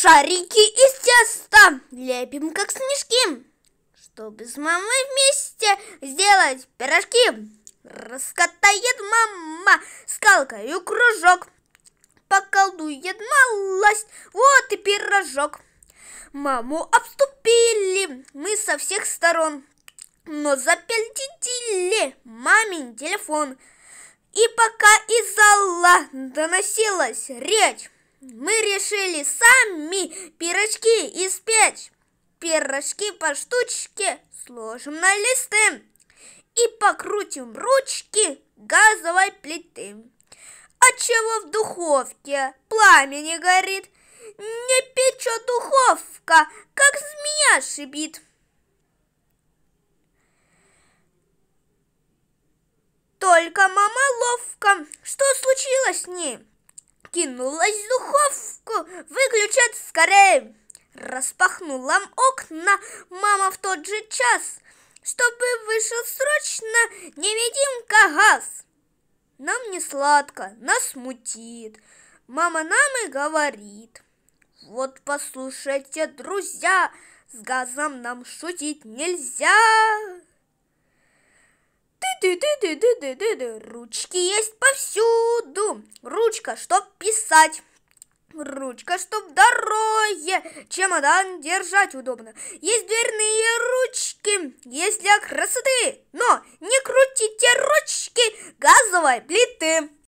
шарики из теста лепим, как снежки, чтобы с мамой вместе сделать пирожки. Раскатает мама скалкою кружок, поколдует малость, вот и пирожок. Маму обступили мы со всех сторон, но запельтили мамин телефон. И пока из зала доносилась речь, мы решили сами пирожки испечь. Пирожки по штучке сложим на листы и покрутим ручки газовой плиты. Отчего а в духовке пламя не горит, не печет а духовка, как змея шибит. Только мама ловка. что случилось с ней? кинулась в духовку выключать скорее. Распахнула окна мама в тот же час, чтобы вышел срочно невидимка газ. Нам не сладко, нас мутит, мама нам и говорит. Вот послушайте, друзья, с газом нам шутить нельзя. Ты-ты-ты-ты-ты-ты-ты, ручки есть повсюду. Ручка, чтоб писать. Ручка, чтоб дороге, чемодан держать удобно. Есть дверные ручки, есть для красоты, но не крутите ручки газовой плиты.